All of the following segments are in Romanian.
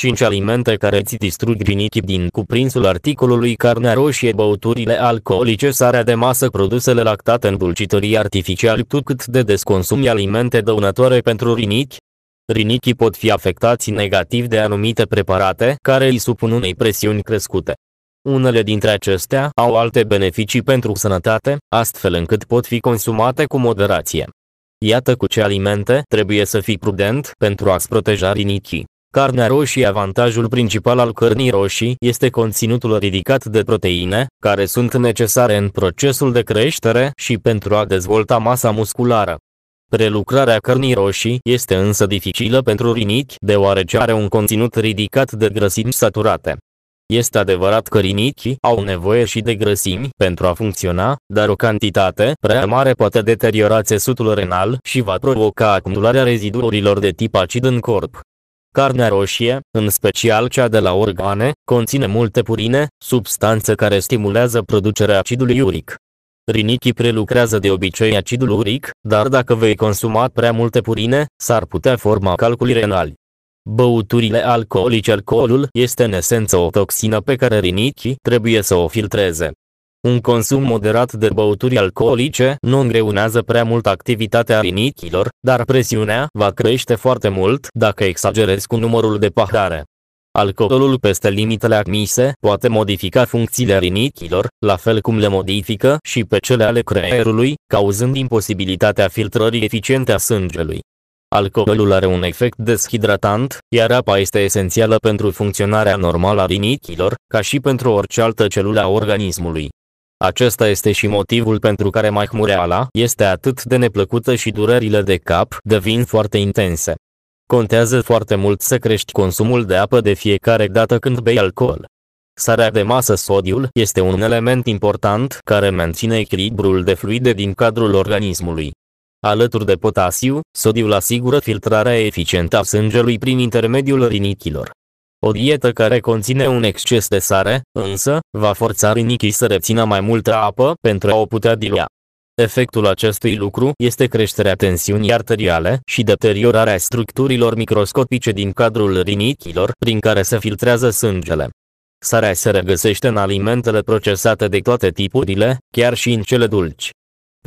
5 alimente care îți distrug rinichii din cuprinsul articolului carnea roșie, băuturile alcoolice, sarea de masă, produsele lactate, îndulcitorii artificiali, tu cât de des consumi alimente dăunătoare pentru rinichi? Rinichii pot fi afectați negativ de anumite preparate care îi supun unei presiuni crescute. Unele dintre acestea au alte beneficii pentru sănătate, astfel încât pot fi consumate cu moderație. Iată cu ce alimente trebuie să fii prudent pentru a-ți proteja rinichii. Carnea roșie Avantajul principal al cărnii roșii este conținutul ridicat de proteine, care sunt necesare în procesul de creștere și pentru a dezvolta masa musculară. Prelucrarea cărnii roșii este însă dificilă pentru rinichi deoarece are un conținut ridicat de grăsimi saturate. Este adevărat că rinichii au nevoie și de grăsimi pentru a funcționa, dar o cantitate prea mare poate deteriora țesutul renal și va provoca acumularea rezidurilor de tip acid în corp. Carnea roșie, în special cea de la organe, conține multe purine, substanțe care stimulează producerea acidului uric. Rinichii prelucrează de obicei acidul uric, dar dacă vei consuma prea multe purine, s-ar putea forma calculi renali. Băuturile alcoolice Alcoolul este în esență o toxină pe care rinichii trebuie să o filtreze. Un consum moderat de băuturi alcoolice nu îngreunează prea mult activitatea rinichilor, dar presiunea va crește foarte mult dacă exagerezi cu numărul de pahare. Alcoolul peste limitele admise poate modifica funcțiile rinichilor, la fel cum le modifică și pe cele ale creierului, cauzând imposibilitatea filtrării eficiente a sângelui. Alcoolul are un efect deshidratant, iar apa este esențială pentru funcționarea normală a rinichilor, ca și pentru orice altă celulă a organismului. Acesta este și motivul pentru care mahmureala este atât de neplăcută și durerile de cap devin foarte intense. Contează foarte mult să crești consumul de apă de fiecare dată când bei alcool. Sarea de masă sodiul este un element important care menține echilibrul de fluide din cadrul organismului. Alături de potasiu, sodiul asigură filtrarea eficientă a sângelui prin intermediul rinichilor. O dietă care conține un exces de sare, însă, va forța rinichii să rețină mai multă apă pentru a o putea dilua. Efectul acestui lucru este creșterea tensiunii arteriale și deteriorarea structurilor microscopice din cadrul rinichilor prin care se filtrează sângele. Sarea se regăsește în alimentele procesate de toate tipurile, chiar și în cele dulci.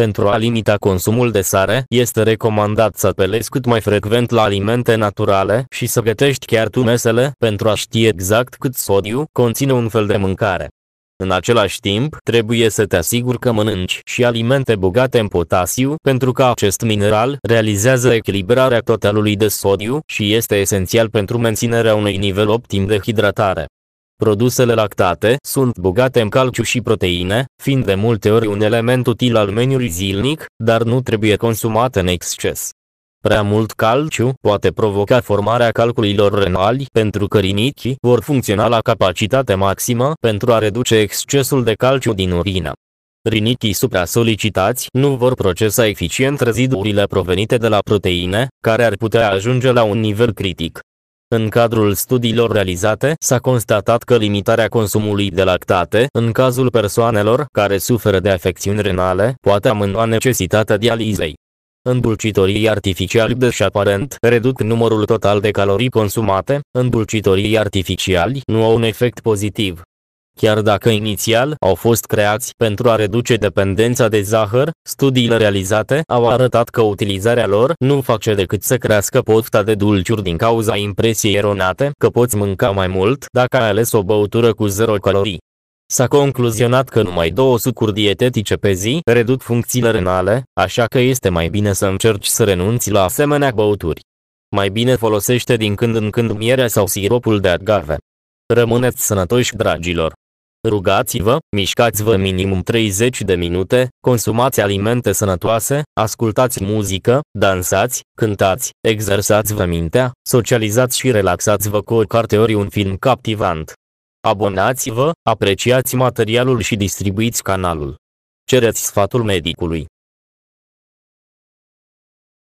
Pentru a limita consumul de sare, este recomandat să apelezi cât mai frecvent la alimente naturale și să gătești chiar tu mesele pentru a ști exact cât sodiu conține un fel de mâncare. În același timp, trebuie să te asiguri că mănânci și alimente bogate în potasiu, pentru că acest mineral realizează echilibrarea totalului de sodiu și este esențial pentru menținerea unui nivel optim de hidratare. Produsele lactate sunt bogate în calciu și proteine, fiind de multe ori un element util al meniului zilnic, dar nu trebuie consumat în exces. Prea mult calciu poate provoca formarea calculilor renali pentru că rinichii vor funcționa la capacitate maximă pentru a reduce excesul de calciu din urină. Rinichii supra-solicitați nu vor procesa eficient rezidurile provenite de la proteine, care ar putea ajunge la un nivel critic. În cadrul studiilor realizate, s-a constatat că limitarea consumului de lactate, în cazul persoanelor care suferă de afecțiuni renale, poate amâna necesitatea dializei. Îndulcitorii artificiali deci aparent reduc numărul total de calorii consumate, îndulcitorii artificiali nu au un efect pozitiv Chiar dacă inițial au fost creați pentru a reduce dependența de zahăr, studiile realizate au arătat că utilizarea lor nu face decât să crească pofta de dulciuri din cauza impresiei eronate că poți mânca mai mult dacă ai ales o băutură cu 0 calorii. S-a concluzionat că numai două sucuri dietetice pe zi reduc funcțiile renale, așa că este mai bine să încerci să renunți la asemenea băuturi. Mai bine folosește din când în când mierea sau siropul de agave. Rămâneți sănătoși, dragilor! Rugați-vă, mișcați-vă minim 30 de minute, consumați alimente sănătoase, ascultați muzică, dansați, cântați, exersați-vă mintea, socializați și relaxați-vă cu o carte ori un film captivant. Abonați-vă, apreciați materialul și distribuiți canalul. Cereți sfatul medicului.